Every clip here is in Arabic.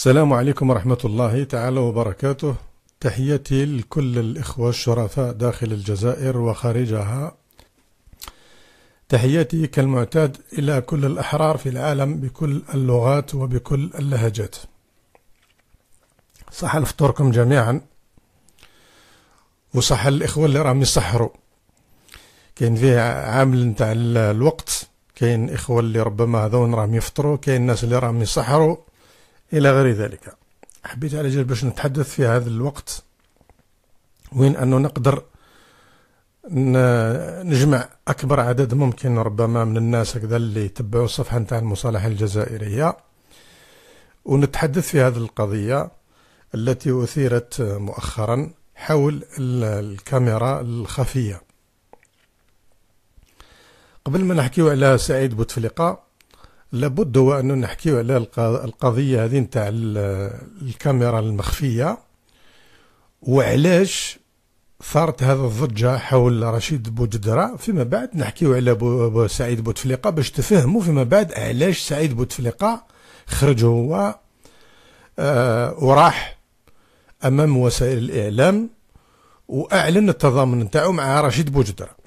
السلام عليكم ورحمة الله تعالى وبركاته تحياتي لكل الإخوة الشرفاء داخل الجزائر وخارجها تحياتي كالمعتاد إلى كل الأحرار في العالم بكل اللغات وبكل اللهجات صح لفطوركم جميعا وصح الإخوة اللي راهم يسحروا كاين فيه عامل نتاع الوقت كاين إخوة اللي ربما هذون راهم يفطروا كاين ناس اللي راهم يسحروا إلى غير ذلك حبيت على جال باش نتحدث في هذا الوقت وين أنه نقدر نجمع أكبر عدد ممكن ربما من الناس هكذا اللي يتبعوا الصفحة نتاع المصالحة الجزائرية ونتحدث في هذه القضية التي أثيرت مؤخرا حول الكاميرا الخفية قبل ما نحكيو على سعيد بوتفليقة لابد هو انه نحكيو على القضيه هذه نتاع الكاميرا المخفيه وعلاش ثارت هذا الضجه حول رشيد بوجدره فيما بعد نحكيو على بو سعيد بوتفليقه باش تفهموا فيما بعد علاش سعيد بوتفليقه خرج هو آه وراح امام وسائل الاعلام واعلن التضامن نتاعو مع رشيد بوجدره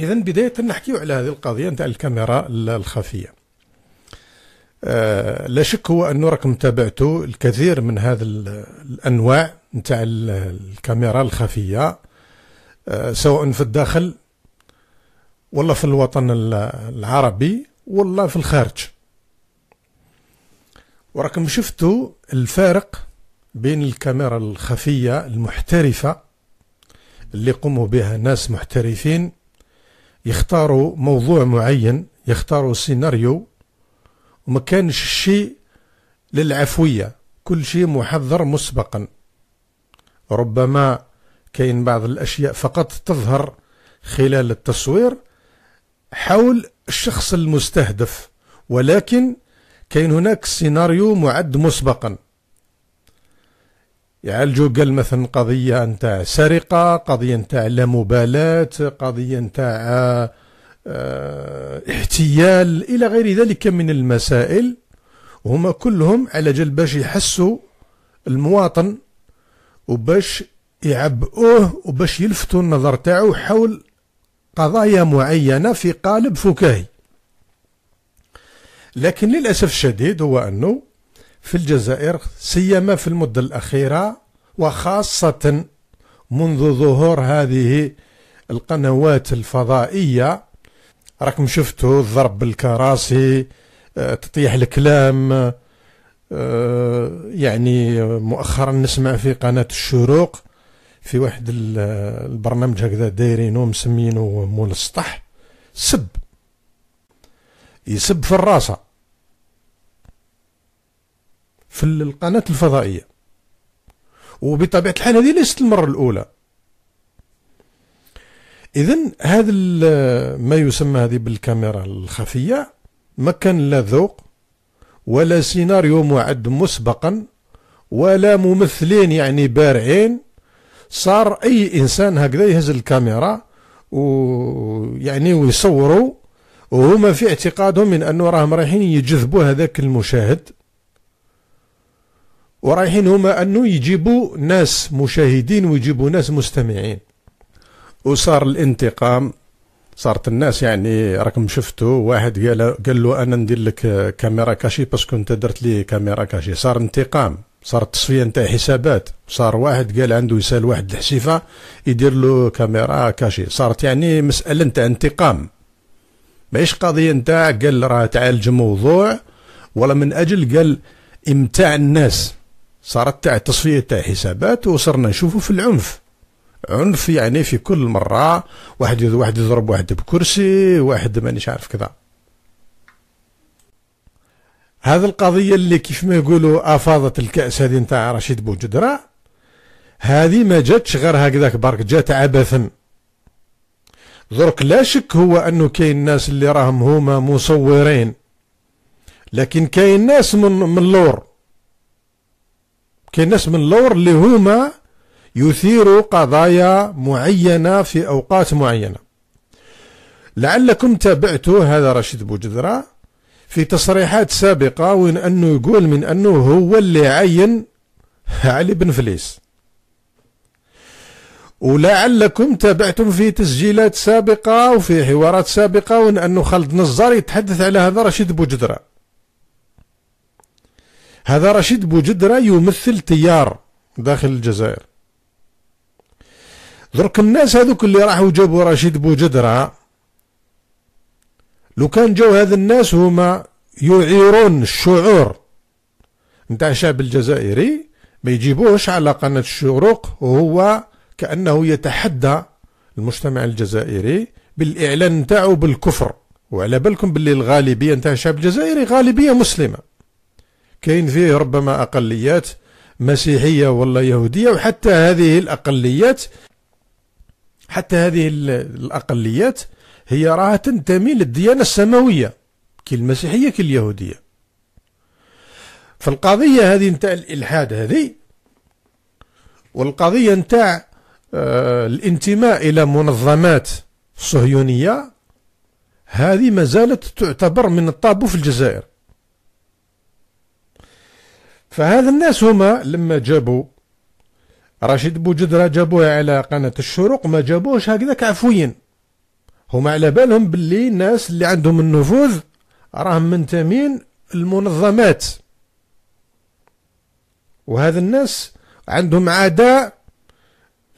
إذا بداية نحكي على هذه القضية نتاع الكاميرا الخفية آه لا شك هو أنه راكم تابعتوا الكثير من هذا الأنواع نتاع الكاميرا الخفية آه سواء في الداخل ولا في الوطن العربي ولا في الخارج وراكم شفتوا الفارق بين الكاميرا الخفية المحترفة اللي يقوموا بها ناس محترفين يختاروا موضوع معين يختاروا سيناريو وما كانش شيء للعفوية كل شيء محضر مسبقا ربما كاين بعض الأشياء فقط تظهر خلال التصوير حول الشخص المستهدف ولكن كاين هناك سيناريو معد مسبقا يعالجوا قال مثلا قضية نتاع سرقة قضية نتاع لا مبالاة قضية نتاع آه، احتيال إلى غير ذلك من المسائل هما كلهم على جل باش يحسوا المواطن وباش يعبئوه وباش يلفتوا النظر تاعو حول قضايا معينة في قالب فكاهي لكن للأسف الشديد هو أنه في الجزائر سيما في المدة الأخيرة وخاصة منذ ظهور هذه القنوات الفضائية راكم شفتوا الضرب بالكراسي آه، تطيح الكلام آه، يعني مؤخرا نسمع في قناة الشروق في واحد البرنامج هكذا دايرينو مسمينه مول السطح سب يسب في الراسه في القناه الفضائيه وبطبيعه الحال هذه ليست المره الاولى اذا هذا ما يسمى هذه بالكاميرا الخفيه ما كان لا ذوق ولا سيناريو معد مسبقا ولا ممثلين يعني بارعين صار اي انسان هكذا يهز الكاميرا ويعني ويصوروا وهما في اعتقادهم من انه راهم رايحين يجذبوا هذاك المشاهد ورايحين هما انه يجيبوا ناس مشاهدين ويجيبوا ناس مستمعين وصار الانتقام صارت الناس يعني راكم شفتوا واحد قال قال له انا ندير لك كاميرا كاشي باسكو انت درت لي كاميرا كاشي صار انتقام صار تصفيه نتاع حسابات صار واحد قال عنده يسال واحد الحسيفه يدير له كاميرا كاشي صارت يعني مساله نتاع انتقام ماهيش قضيه نتاع قال راه تعالج موضوع ولا من اجل قال امتاع الناس صارت تاع تصفيه تاع حسابات وصرنا نشوفوا في العنف عنف يعني في كل مره واحد واحد يضرب واحد بكرسي واحد مانيش عارف كذا هذا القضيه اللي كيف ما يقولوا افاضت الكاس هذه نتاع رشيد بوجدرة هذه ما جاتش غير هكذاك برك جات عبثا درك لا شك هو انه كاين الناس اللي راهم هما مصورين لكن كاين ناس من من اللور كاين ناس من اللور اللي هما يثيروا قضايا معينة في أوقات معينة لعلكم تابعتوا هذا رشيد بوجدرة في تصريحات سابقة وين أنه يقول من أنه هو اللي عين علي بن فليس ولعلكم تابعتم في تسجيلات سابقة وفي حوارات سابقة وإن أنه خالد نزار يتحدث على هذا رشيد بوجدرة هذا رشيد بوجدرة يمثل تيار داخل الجزائر درك الناس هذوك اللي راحوا جابوا رشيد بوجدرة لو كان جاو هذا الناس هما يعيرون الشعور نتاع الشعب الجزائري ما يجيبوش على قناة الشروق وهو كأنه يتحدى المجتمع الجزائري بالإعلان نتاعو بالكفر وعلى بالكم باللي الغالبية نتاع الشعب الجزائري غالبية مسلمة كاين فيه ربما أقليات مسيحية ولا يهودية وحتى هذه الأقليات حتى هذه الأقليات هي راها تنتمي للديانة السماوية كي المسيحية كي اليهودية فالقضية هذه نتاع الإلحاد هذه والقضية نتاع آه، الانتماء إلى منظمات صهيونية هذه ما زالت تعتبر من الطابو في الجزائر فهذا الناس هما لما جابوا رشيد بوجدرة جابوه على قناة الشروق ما جابوهش هكذاك عفويا هما على بالهم باللي الناس اللي عندهم النفوذ راهم منتمين المنظمات وهذا الناس عندهم عداء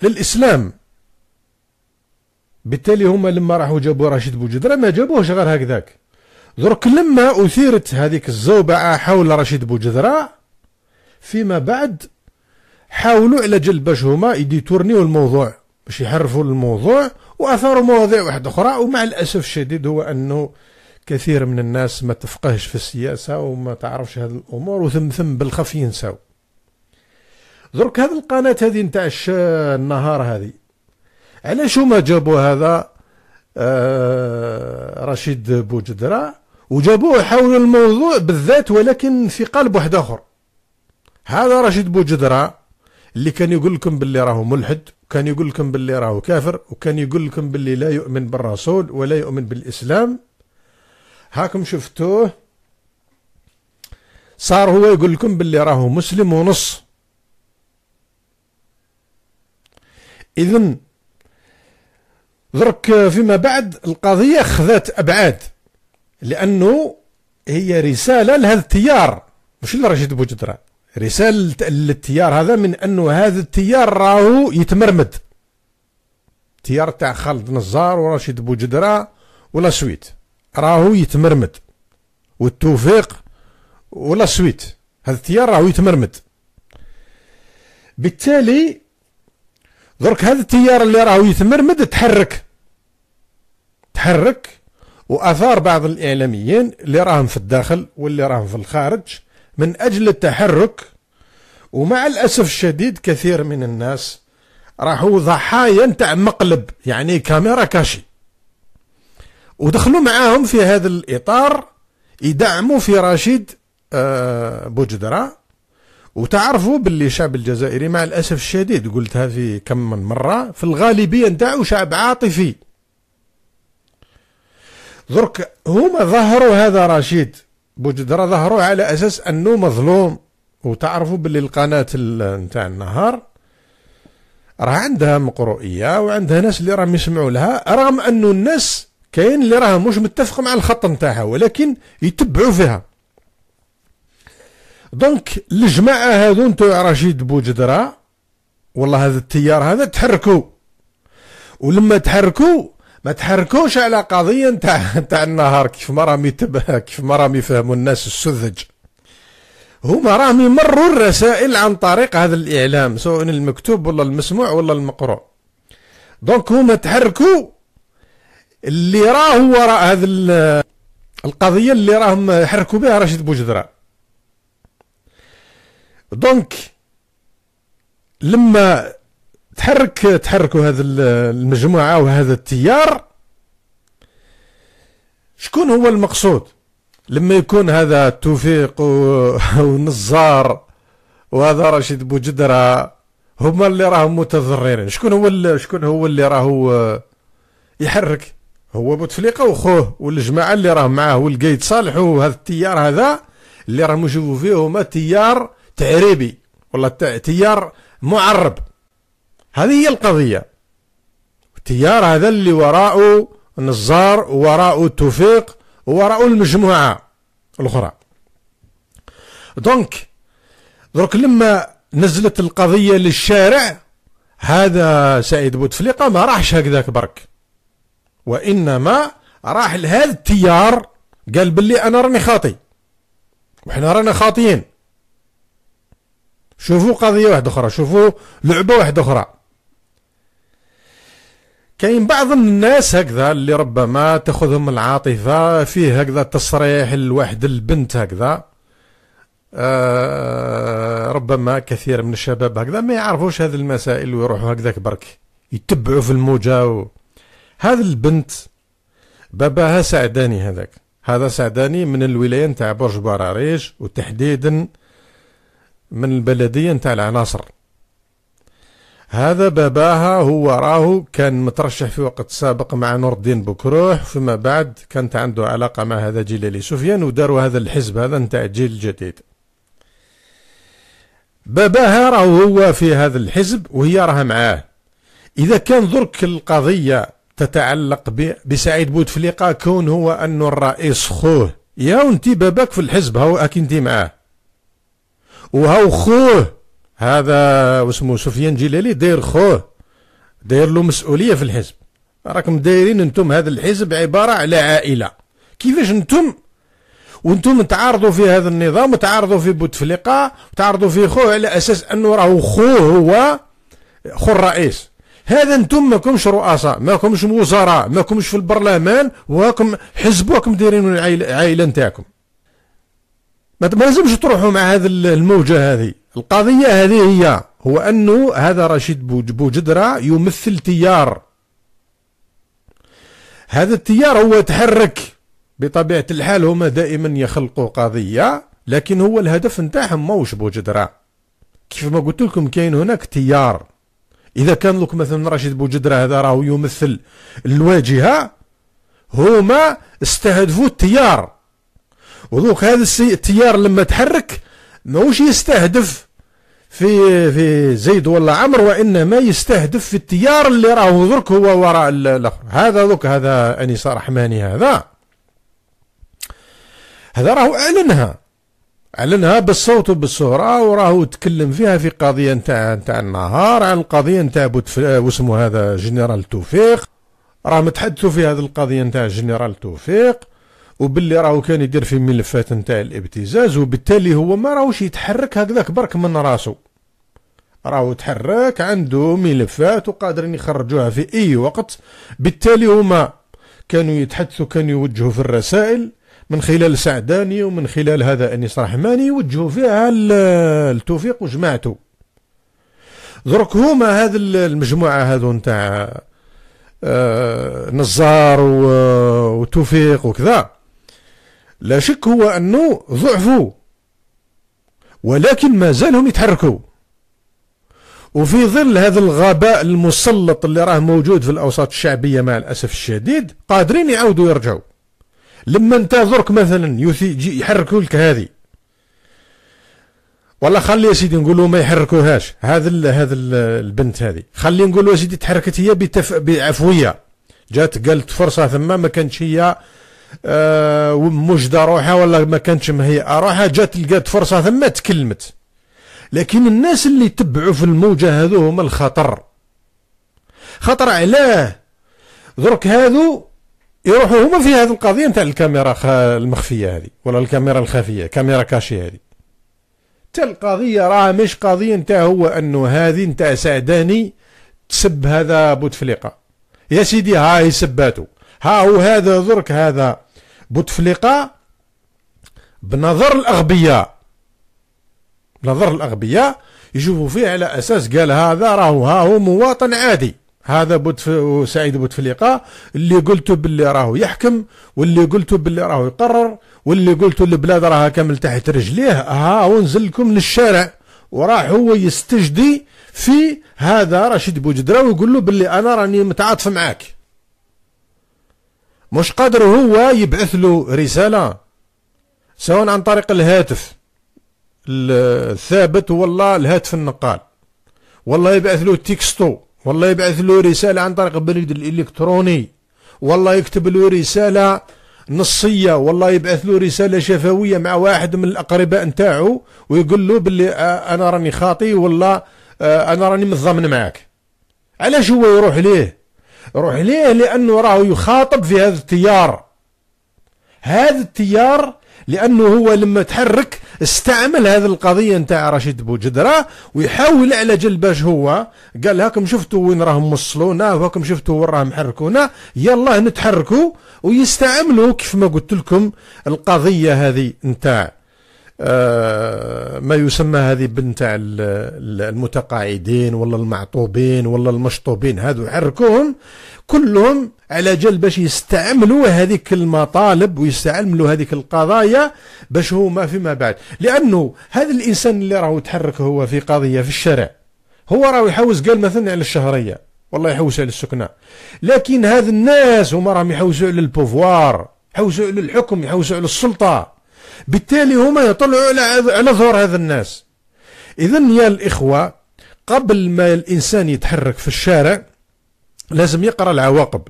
للإسلام بالتالي هما لما راحوا جابوا رشيد بوجدرة ما جابوهش غير هكذاك درك لما أثيرت هذيك الزوبعة حول رشيد بوجدرة فيما بعد حاولوا على جلب باش هما يديتورنيو الموضوع باش يحرفوا الموضوع واثاروا مواضيع واحده اخرى ومع الاسف الشديد هو انه كثير من الناس ما تفقهش في السياسه وما تعرفش هذه الامور وثم ثم بالخف ينساو درك هذه القناه هذه نتاع النهار هذه علاش هما جابوا هذا آه رشيد بوجدرة وجابوه حول الموضوع بالذات ولكن في قلب واحد اخر هذا رشيد بوجدرة اللي كان يقول لكم باللي راهو ملحد وكان يقول لكم باللي راهو كافر وكان يقول لكم باللي لا يؤمن بالرسول ولا يؤمن بالإسلام هاكم شفتوه صار هو يقول لكم باللي راهو مسلم ونص إذا درك فيما بعد القضية خذات أبعاد لأنه هي رسالة لهذا التيار مش لرشيد بوجدران رسالة التيار هذا من أنه هذا التيار راهو يتمرمد التيار تاع خالد نزار ورشيد بوجدرة ولا سويت راهو يتمرمد والتوفيق ولا سويت هذا التيار راهو يتمرمد بالتالي درك هذا التيار اللي راهو يتمرمد تحرك تحرك واثار بعض الاعلاميين اللي راهم في الداخل واللي راهم في الخارج من أجل التحرك ومع الأسف الشديد كثير من الناس راحوا ضحايا نتاع مقلب يعني كاميرا كاشي ودخلوا معاهم في هذا الإطار يدعموا في رشيد آه، بوجدرة وتعرفوا باللي الشعب الجزائري مع الأسف الشديد قلتها في كم من مرة في الغالبية نتاعو شعب عاطفي درك هما ظهروا هذا رشيد بوجدرا ظهروا على اساس انه مظلوم وتعرفوا باللي القناه نتاع النهار راه عندها مقروئيه وعندها ناس اللي راهم يسمعوا لها رغم انه الناس كاين اللي راه مش متفق مع الخط نتاعها ولكن يتبعوا فيها دونك الجماعه هذو نتاع رشيد بوجدره والله هذا التيار هذا تحركوا ولما تحركوا ما تحركوش على قضيه نتاع نتاع النهار كيف ما راهم كيف ما راهم يفهموا الناس السذج هما راهم يمروا الرسائل عن طريق هذا الاعلام سواء المكتوب ولا المسموع ولا المقروء دونك هما تحركوا اللي راه وراء هذا القضيه اللي راهم يحركوا بها رشيد بوجدره دونك لما تحرك تحركوا هذا المجموعه وهذا التيار شكون هو المقصود لما يكون هذا توفيق ونزار وهذا رشيد بوجدره هما اللي راهم متضررين شكون هو شكون هو اللي راهو آه، يحرك هو بوتفليقه وخوه والجماعه اللي راهم معاه والقايد صالح وهذا التيار هذا اللي راهم يشوفوا فيه هما تيار تعريبي ولا تيار معرب هذه هي القضية التيار هذا اللي وراءه نزار وراءه توفيق وراءه المجموعة الأخرى دونك دونك لما نزلت القضية للشارع هذا سعيد بوتفليقة ما راحش هكذاك برك وإنما راح لهذا التيار قال باللي أنا راني خاطي وحنا رانا خاطيين شوفوا قضية واحدة أخرى شوفوا لعبة واحدة أخرى كاين بعض الناس هكذا اللي ربما تاخذهم العاطفه فيه هكذا تصريح لواحد البنت هكذا آه ربما كثير من الشباب هكذا ما يعرفوش هذه المسائل ويروحوا هكذاك برك يتبعوا في الموجة و... هذه البنت باباها سعداني هذاك هذا سعداني من الولاية نتاع برج بوراريش وتحديدا من البلدية نتاع العناصر هذا باباها هو راه كان مترشح في وقت سابق مع نور الدين بكروح فيما بعد كانت عنده علاقة مع هذا جلالي سفيان وداروا هذا الحزب هذا نتاع الجيل الجديد باباها راه هو في هذا الحزب وهي راها معاه إذا كان درك القضية تتعلق بسعيد بوتفليقة كون هو أنه الرئيس خوه يا انت باباك في الحزب هاو اكنتي معاه وهاو خوه هذا واسمو سفيان جلالي داير خوه داير له مسؤوليه في الحزب راكم دايرين انتم هذا الحزب عباره على عائله كيفاش انتم وانتم تعارضوا في هذا النظام وتعارضوا في بوتفليقه وتعارضوا في خوه على اساس انه راهو خوه هو خو الرئيس هذا انتم ماكمش رؤساء ماكمش وزراء ماكمش في البرلمان وراكم حزبكم دايرين العائله نتاعكم ما لازمش تروحوا مع هذا الموجه هذه القضية هذه هي هو أنه هذا رشيد بوجدرة يمثل تيار هذا التيار هو تحرك بطبيعة الحال هما دائما يخلقوا قضية لكن هو الهدف نتاعهم ماهوش بوجدرة كيف ما قلت لكم كاين هناك تيار إذا كان لك مثلا رشيد بوجدرة هذا راهو يمثل الواجهة هما استهدفوا التيار ودوك هذا التيار لما تحرك ماهوش يستهدف في في زيد ولا عمرو وانما يستهدف في التيار اللي راهو درك هو وراء الاخر هذا دوك هذا انيس رحماني هذا هذا راهو اعلنها اعلنها بالصوت وبالصوره وراهو تكلم فيها في قضيه نتاع نتاع النهار على القضيه نتاع واسمه هذا جنرال توفيق راه متحدثوا في هذه القضيه نتاع جنرال توفيق وباللي راهو كان يدير في ملفات نتاع الابتزاز وبالتالي هو ما راهوش يتحرك هكذاك برك من راسو راهو تحرك عنده ملفات وقادرين يخرجوها في اي وقت بالتالي هما كانوا يتحدثوا كانوا يوجهوا في الرسائل من خلال سعداني ومن خلال هذا انيس رحماني يوجهوا فيها التوفيق وجماعته درك هما هذا المجموعه هذو نتاع آه نزار وتوفيق وكذا لا شك هو أنه ضعفوا ولكن ما زالهم يتحركوا وفي ظل هذا الغباء المسلط اللي راه موجود في الأوساط الشعبية مع الأسف الشديد قادرين يعاودوا يرجعوا لما انت ذرك مثلا يحركوا لك هذه ولا خلي يا سيدي نقولوا ما يحركوهاش هذا ال هذا البنت هذه خلي نقولوا يا سيدي تحركت هي بتف... بعفويه جات قالت فرصه ثم ما كانتش هي آه روحها ولا ما كانتش مهيئه روحها جات لقات فرصه ثم تكلمت لكن الناس اللي تبعوا في الموجه هذو هما الخطر خطر علاه درك هذو يروحوا هما في هذه القضيه نتاع الكاميرا المخفيه هذه ولا الكاميرا الخفيه كاميرا كاشي هذه حتى القضيه راه مش قضيه نتاع هو انه هذه نتاع سعداني تسب هذا بوتفليقه يا سيدي هاي سباتو ها هو هذا درك هذا بوتفليقة بنظر الأغبياء نظر الأغبياء يشوفوا فيه على أساس قال هذا راهو ها هو مواطن عادي هذا بوتف... سعيد بوتفليقة اللي قلتوا باللي راهو يحكم واللي قلتوا باللي راهو يقرر واللي قلتوا البلاد راها كامل تحت رجليه ها هو نزل لكم للشارع وراح هو يستجدي في هذا رشيد بوجدرا ويقول له باللي أنا راني متعاطف معاك مش قادر هو يبعث له رسالة سواء عن طريق الهاتف الثابت والله الهاتف النقال والله يبعث له تيكستو والله يبعث له رسالة عن طريق البريد الإلكتروني والله يكتب له رسالة نصية والله يبعث له رسالة شفوية مع واحد من الأقرباء نتاعو ويقول له باللي أنا راني خاطي والله أنا راني متضامن معاك علاش هو يروح ليه روح ليه لأنه راه يخاطب في هذا التيار هذا التيار لأنه هو لما تحرك استعمل هذه القضية نتاع رشيد بوجدرة ويحاول على جلباش هو قال هاكم شفتوا وين راهم وصلونا وهاكم نعم، شفتوا وين راهم حركونا يلا نتحركوا ويستعملوا كيف ما قلت لكم القضية هذه نتاع آه، ما يسمى هذه بنت المتقاعدين ولا المعطوبين ولا المشطوبين هذو يحركوهم كلهم على جل باش يستعملوا هذيك المطالب ويستعملوا هذيك القضايا باش هما فيما بعد لانه هذا الانسان اللي راهو يتحرك هو في قضيه في الشارع هو راهو يحوس قال مثلا على الشهريه والله يحوس على السكنه لكن هذا الناس هما راهم يحوسوا على البوفوار يحوسوا على الحكم يحوسوا على السلطه بالتالي هما يطلعوا على على ظهور هذا الناس إذا يا الإخوة قبل ما الإنسان يتحرك في الشارع لازم يقرأ العواقب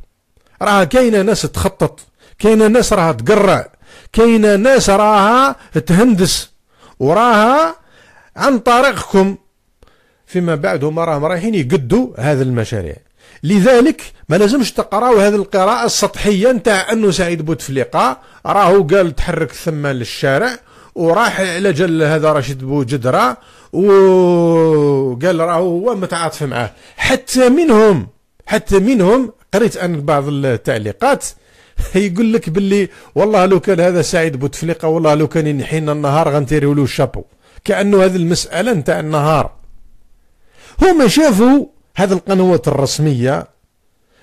راها كاينة ناس تخطط كاينة ناس راها تقرع كاينة ناس راها تهندس وراها عن طريقكم فيما بعد هما راهم رايحين يقدوا هذه المشاريع لذلك ما لازمش تقراو هذه القراءة السطحية نتاع أنه سعيد بوتفليقة راهو قال تحرك ثم للشارع وراح على جل هذا رشيد بوجدرة وقال راهو هو متعاطف معاه حتى منهم حتى منهم قريت أن بعض التعليقات يقول لك باللي والله لو كان هذا سعيد بوتفليقه والله لو كان ينحينا النهار غنتيريو له الشابو كانه هذه المساله نتاع النهار هما شافوا هذه القنوات الرسمية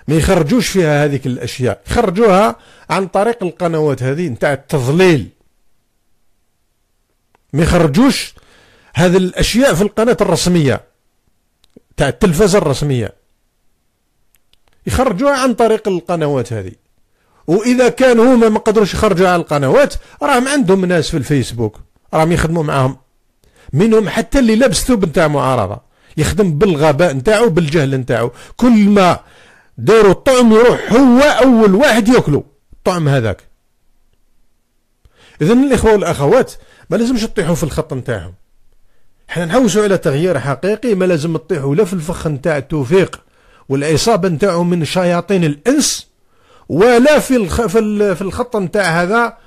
ما يخرجوش فيها هذيك الأشياء يخرجوها عن طريق القنوات هذه نتاع التضليل ما يخرجوش هذه الأشياء في القناة الرسمية تاع التلفزة الرسمية يخرجوها عن طريق القنوات هذه وإذا كانوا هما ما قدروش يخرجوا على القنوات راهم عندهم ناس في الفيسبوك راهم يخدموا معاهم منهم حتى اللي لابس ثوب نتاع معارضة يخدم بالغباء نتاعو بالجهل نتاعو كل ما داروا الطعم يروح هو اول واحد ياكلو الطعم هذاك اذا الاخوه والاخوات ما لازمش تطيحوا في الخط نتاعهم احنا نحوسوا على تغيير حقيقي ما لازم تطيحوا لا في الفخ نتاع التوفيق والعصابه نتاعو من شياطين الانس ولا في الخ... في, الخط نتاع هذا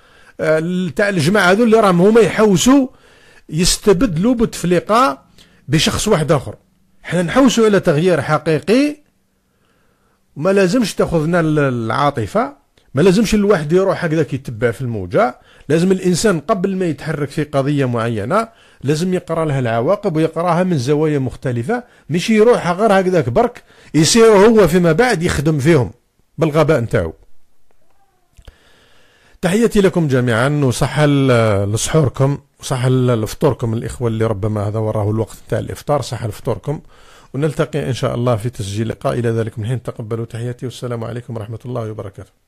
آه، تاع الجماعه هذول اللي راهم هما يحوسوا يستبدلوا بتفليقه بشخص واحد آخر حنا نحوسوا إلى تغيير حقيقي وما لازمش تاخذنا العاطفة ما لازمش الواحد يروح هكذا يتبع في الموجة لازم الإنسان قبل ما يتحرك في قضية معينة لازم يقرأ لها العواقب ويقرأها من زوايا مختلفة مش يروح غير هكذاك برك يصير هو فيما بعد يخدم فيهم بالغباء نتاعو تحياتي لكم جميعا وصحة لسحوركم وصحة لفطوركم الإخوة اللي ربما هذا وراه الوقت نتاع الإفطار صحة لفطوركم ونلتقي إن شاء الله في تسجيل لقاء إلى ذلك من حين تقبلوا تحياتي والسلام عليكم ورحمة الله وبركاته